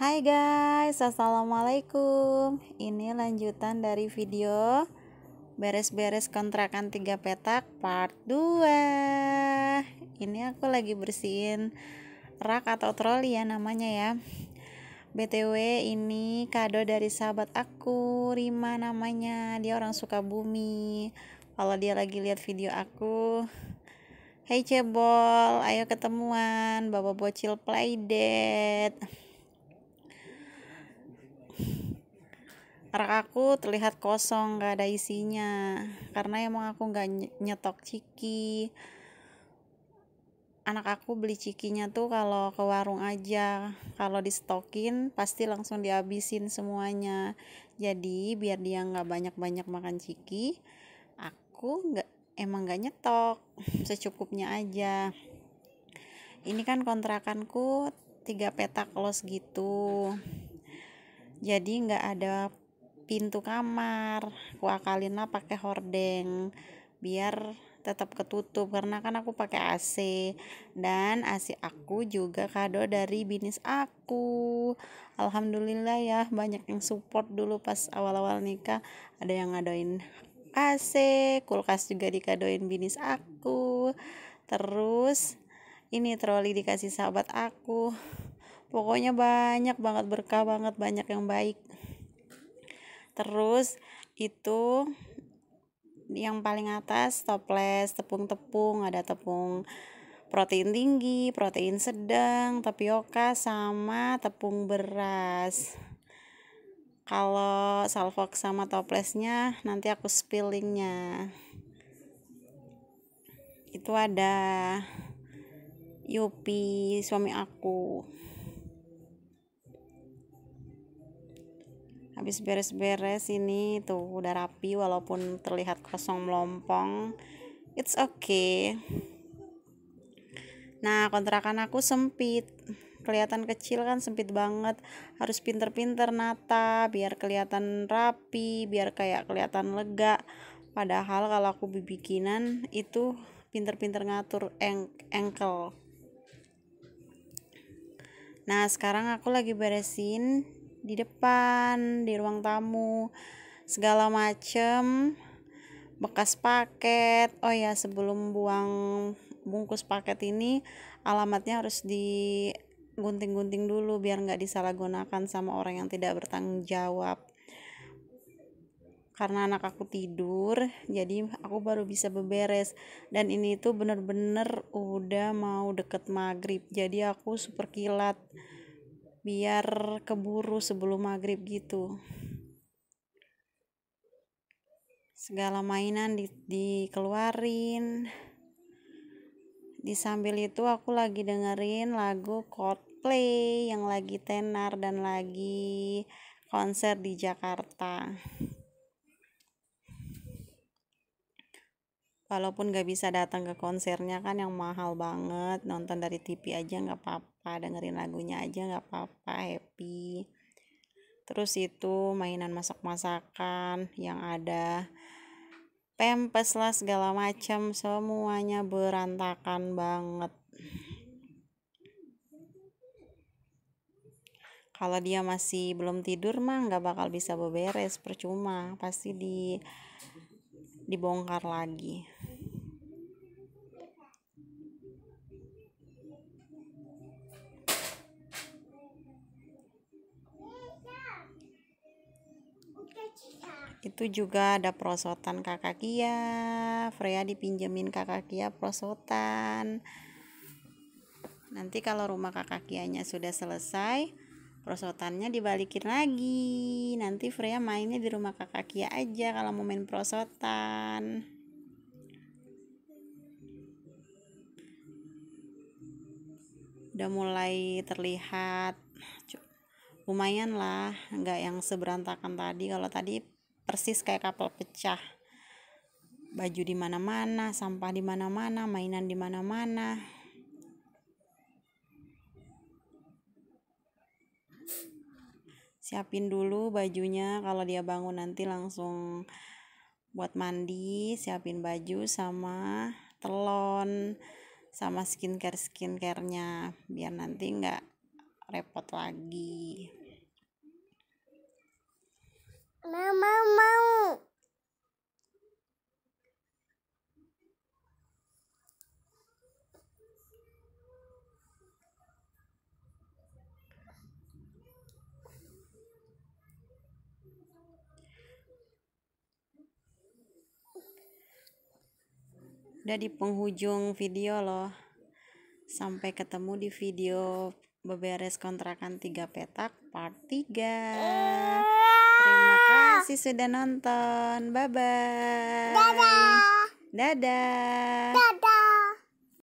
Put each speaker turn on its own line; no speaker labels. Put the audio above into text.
Hai guys, Assalamualaikum Ini lanjutan dari video Beres-beres kontrakan 3 petak part 2 Ini aku lagi bersihin rak atau troli ya namanya ya BTW ini kado dari sahabat aku Rima namanya Dia orang suka bumi. Kalau dia lagi lihat video aku Hey cebol, ayo ketemuan bawa bocil playdate rak aku terlihat kosong gak ada isinya karena emang aku gak nyetok ciki anak aku beli cikinya tuh kalau ke warung aja kalau di stokin pasti langsung dihabisin semuanya jadi biar dia gak banyak-banyak makan ciki aku gak, emang gak nyetok secukupnya aja ini kan kontrakanku tiga petak los gitu jadi nggak ada pintu kamar aku akalinlah pakai hordeng biar tetap ketutup karena kan aku pakai AC dan AC aku juga kado dari binis aku Alhamdulillah ya banyak yang support dulu pas awal-awal nikah ada yang ngadoin AC kulkas juga dikadoin binis aku terus ini troli dikasih sahabat aku pokoknya banyak banget berkah banget banyak yang baik terus itu yang paling atas toples tepung-tepung ada tepung protein tinggi protein sedang tapioka sama tepung beras kalau salvo sama toplesnya nanti aku spillingnya itu ada Yupi suami aku habis beres-beres ini tuh udah rapi walaupun terlihat kosong melompong it's okay nah kontrakan aku sempit kelihatan kecil kan sempit banget harus pinter-pinter nata biar kelihatan rapi biar kayak kelihatan lega padahal kalau aku bikinan itu pinter-pinter ngatur eng engkel nah sekarang aku lagi beresin di depan di ruang tamu segala macem bekas paket oh ya sebelum buang bungkus paket ini alamatnya harus digunting gunting-gunting dulu biar nggak disalahgunakan sama orang yang tidak bertanggung jawab karena anak aku tidur jadi aku baru bisa beberes dan ini tuh bener-bener udah mau deket maghrib jadi aku super kilat biar keburu sebelum maghrib gitu segala mainan di, dikeluarin di sambil itu aku lagi dengerin lagu Coldplay yang lagi tenar dan lagi konser di Jakarta walaupun gak bisa datang ke konsernya kan yang mahal banget nonton dari TV aja gak apa-apa dengerin lagunya aja gak apa-apa happy terus itu mainan masak-masakan yang ada pempes lah segala macam semuanya berantakan banget kalau dia masih belum tidur mah nggak bakal bisa beberes percuma pasti di dibongkar lagi itu juga ada prosotan kakak Kia Freya dipinjemin kakak Kia prosotan nanti kalau rumah kakak Kianya sudah selesai prosotannya dibalikin lagi nanti Freya mainnya di rumah kakak Kia aja kalau mau main prosotan udah mulai terlihat lumayan lah nggak yang seberantakan tadi kalau tadi persis kayak kapal pecah baju di mana-mana sampah di mana-mana mainan di mana-mana siapin dulu bajunya kalau dia bangun nanti langsung buat mandi siapin baju sama telon sama skincare skincarenya biar nanti nggak repot lagi Mama mau. Udah di penghujung video loh. Sampai ketemu di video beberes kontrakan 3 petak part 3. Terima kasih sudah nonton. Bye bye. Dadah. Dadah. Dadah.